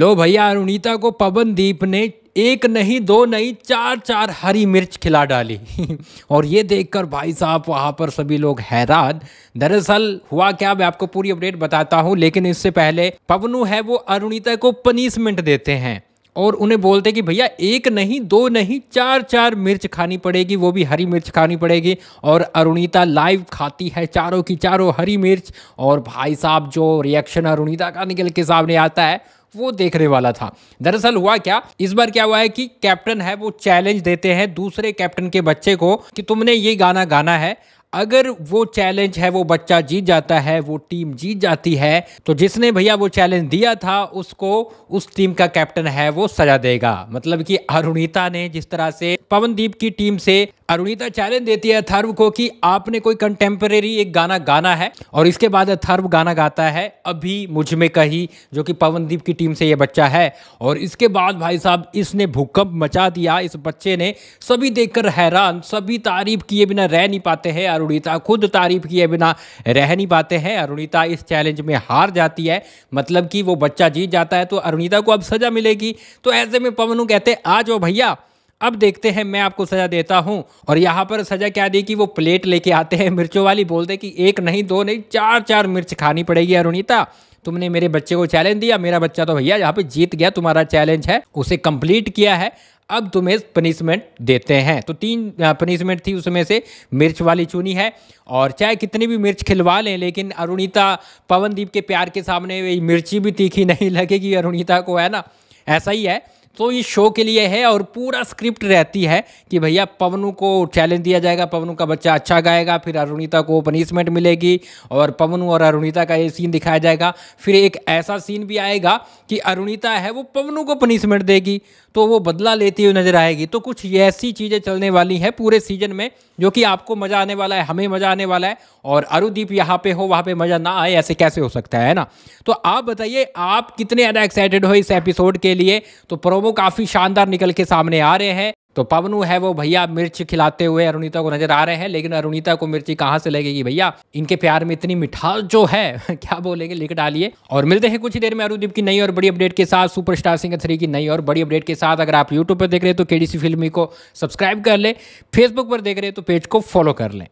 लो भैया अरुणीता को पवनदीप ने एक नहीं दो नहीं चार चार हरी मिर्च खिला डाली और ये देखकर भाई साहब वहाँ पर सभी लोग हैरान दरअसल हुआ क्या मैं आपको पूरी अपडेट बताता हूँ लेकिन इससे पहले पवनू है वो अरुणिता को पनिशमेंट देते हैं और उन्हें बोलते कि भैया एक नहीं दो नहीं चार चार मिर्च खानी पड़ेगी वो भी हरी मिर्च खानी पड़ेगी और अरुणिता लाइव खाती है चारों की चारों हरी मिर्च और भाई साहब जो रिएक्शन अरुणिता का निकल के सामने आता है वो देखने वाला था दरअसल हुआ क्या इस बार क्या हुआ है कि कैप्टन है वो चैलेंज देते हैं दूसरे कैप्टन के बच्चे को कि तुमने ये गाना गाना है अगर वो चैलेंज है वो बच्चा जीत जाता है वो टीम जीत जाती है तो जिसने भैया वो चैलेंज दिया था उसको उस टीम का कैप्टन है वो सजा देगा मतलब कि अरुणिता ने जिस तरह से पवनदीप की टीम से अरुणिता चैलेंज देती है अथर्व को कि आपने कोई कंटेम्प्रेरी एक गाना गाना है और इसके बाद अथर्व गाना गाता है अभी मुझ में कही जो कि पवनदीप की टीम से ये बच्चा है और इसके बाद भाई साहब इसने भूकंप मचा दिया इस बच्चे ने सभी देखकर हैरान सभी तारीफ किए बिना रह नहीं पाते हैं अरुणिता खुद तारीफ किए बिना रह नहीं पाते हैं अरुणिता इस चैलेंज में हार जाती है मतलब कि वो बच्चा जीत जाता है तो अरुणिता को अब सज़ा मिलेगी तो ऐसे में पवनू कहते आ जाओ भैया अब देखते हैं मैं आपको सज़ा देता हूं और यहां पर सज़ा क्या दी कि वो प्लेट लेके आते हैं मिर्चों वाली बोलते कि एक नहीं दो नहीं चार चार मिर्च खानी पड़ेगी अरुणिता तुमने मेरे बच्चे को चैलेंज दिया मेरा बच्चा तो भैया यहाँ पे जीत गया तुम्हारा चैलेंज है उसे कंप्लीट किया है अब तुम्हें पनिशमेंट देते हैं तो तीन पनिशमेंट थी उसमें से मिर्च वाली चुनी है और चाहे कितनी भी मिर्च खिलवा लें लेकिन अरुणिता पवनदीप के प्यार के सामने मिर्ची भी तीखी नहीं लगेगी अरुणिता को है ना ऐसा ही है तो ये शो के लिए है और पूरा स्क्रिप्ट रहती है कि भैया पवनू को चैलेंज दिया जाएगा पवनू का बच्चा अच्छा गाएगा फिर अरुणिता को पनिशमेंट मिलेगी और पवनू और अरुणिता का ये सीन दिखाया जाएगा फिर एक ऐसा सीन भी आएगा कि अरुणिता है वो पवनू को पनिशमेंट देगी तो वो बदला लेती हुई नजर आएगी तो कुछ ऐसी चीज़ें चलने वाली हैं पूरे सीजन में जो कि आपको मज़ा आने वाला है हमें मज़ा आने वाला है और अरुदीप यहाँ पे हो वहाँ पे मज़ा ना आए ऐसे कैसे हो सकता है ना तो आप बताइए आप कितने ज़्यादा एक्साइटेड हो इस एपिसोड के लिए तो प्रोमो काफ़ी शानदार निकल के सामने आ रहे हैं तो पवन है वो भैया मिर्च खिलाते हुए अरुणिता को नजर आ रहे हैं लेकिन अरुणिता को मिर्ची कहाँ से लगेगी भैया इनके प्यार में इतनी मिठास जो है क्या बोलेंगे लिख डालिए और मिलते हैं कुछ ही देर में अरुदीप की नई और बड़ी अपडेट के साथ सुपरस्टार सिंगर थ्री की नई और बड़ी अपडेट के साथ अगर आप यूट्यूब पर देख रहे हैं तो के फिल्मी को सब्सक्राइब कर लें फेसबुक पर देख रहे हैं तो पेज को फॉलो कर लें